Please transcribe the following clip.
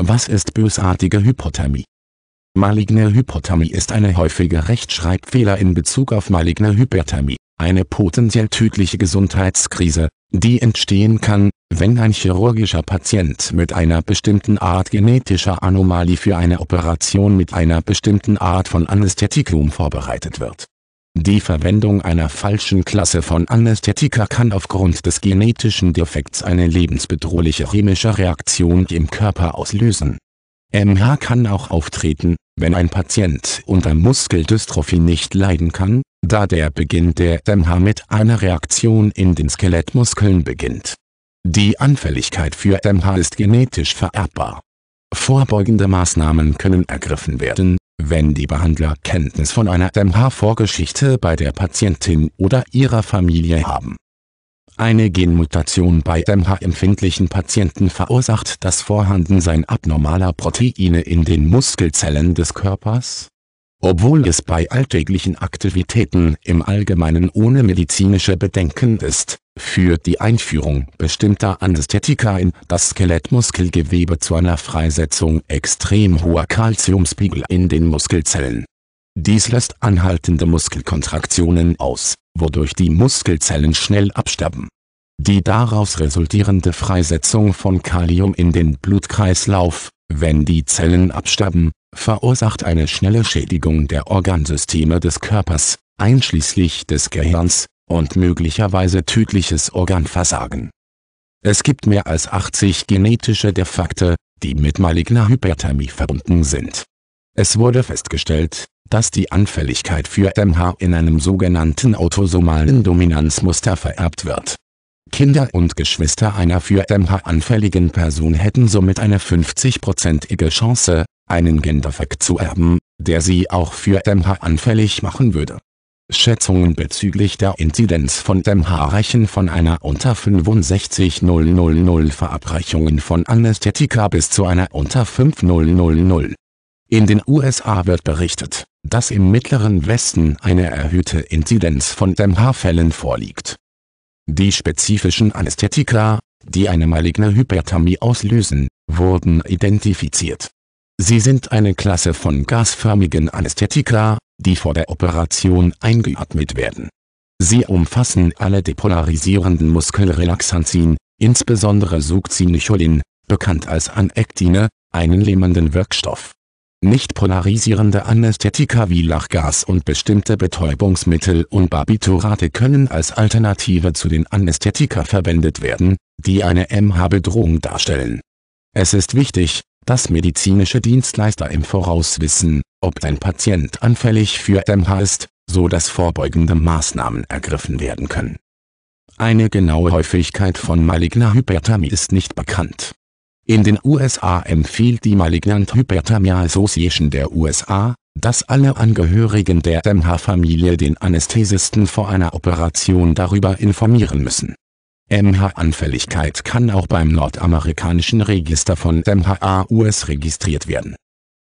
Was ist bösartige Hypothermie? Maligne Hypothermie ist eine häufige Rechtschreibfehler in Bezug auf maligne Hyperthermie, eine potenziell tödliche Gesundheitskrise, die entstehen kann, wenn ein chirurgischer Patient mit einer bestimmten Art genetischer Anomalie für eine Operation mit einer bestimmten Art von Anästhetikum vorbereitet wird die Verwendung einer falschen Klasse von Anästhetika kann aufgrund des genetischen Defekts eine lebensbedrohliche chemische Reaktion im Körper auslösen. MH kann auch auftreten, wenn ein Patient unter Muskeldystrophie nicht leiden kann, da der Beginn der MH mit einer Reaktion in den Skelettmuskeln beginnt. Die Anfälligkeit für MH ist genetisch vererbbar. Vorbeugende Maßnahmen können ergriffen werden wenn die Behandler Kenntnis von einer MH-Vorgeschichte bei der Patientin oder ihrer Familie haben. Eine Genmutation bei MH-empfindlichen Patienten verursacht das Vorhandensein abnormaler Proteine in den Muskelzellen des Körpers obwohl es bei alltäglichen Aktivitäten im Allgemeinen ohne medizinische Bedenken ist, führt die Einführung bestimmter Anästhetika in das Skelettmuskelgewebe zu einer Freisetzung extrem hoher Kalziumspiegel in den Muskelzellen. Dies lässt anhaltende Muskelkontraktionen aus, wodurch die Muskelzellen schnell absterben. Die daraus resultierende Freisetzung von Kalium in den Blutkreislauf, wenn die Zellen absterben, verursacht eine schnelle Schädigung der Organsysteme des Körpers, einschließlich des Gehirns, und möglicherweise tödliches Organversagen. Es gibt mehr als 80 genetische Defekte, die mit maligner Hyperthermie verbunden sind. Es wurde festgestellt, dass die Anfälligkeit für MH in einem sogenannten autosomalen Dominanzmuster vererbt wird. Kinder und Geschwister einer für MH anfälligen Person hätten somit eine 50-prozentige Chance, einen Gendefekt zu erben, der sie auch für MH anfällig machen würde. Schätzungen bezüglich der Inzidenz von MH reichen von einer unter 65000 Verabreichungen von Anästhetika bis zu einer unter 5000. In den USA wird berichtet, dass im mittleren Westen eine erhöhte Inzidenz von MH-Fällen vorliegt. Die spezifischen Anästhetika, die eine maligne Hyperthermie auslösen, wurden identifiziert Sie sind eine Klasse von gasförmigen Anästhetika, die vor der Operation eingeatmet werden. Sie umfassen alle depolarisierenden Muskelrelaxantien, insbesondere Succinicholin, bekannt als Anektine, einen lähmenden Wirkstoff. Nicht polarisierende Anästhetika wie Lachgas und bestimmte Betäubungsmittel und Barbiturate können als Alternative zu den Anästhetika verwendet werden, die eine MH-Bedrohung darstellen. Es ist wichtig, dass medizinische Dienstleister im Voraus wissen, ob ein Patient anfällig für MH ist, so dass vorbeugende Maßnahmen ergriffen werden können. Eine genaue Häufigkeit von maligner Hyperthermie ist nicht bekannt. In den USA empfiehlt die Malignant Hyperthermia Association der USA, dass alle Angehörigen der MH-Familie den Anästhesisten vor einer Operation darüber informieren müssen MH-Anfälligkeit kann auch beim nordamerikanischen Register von MHA-US registriert werden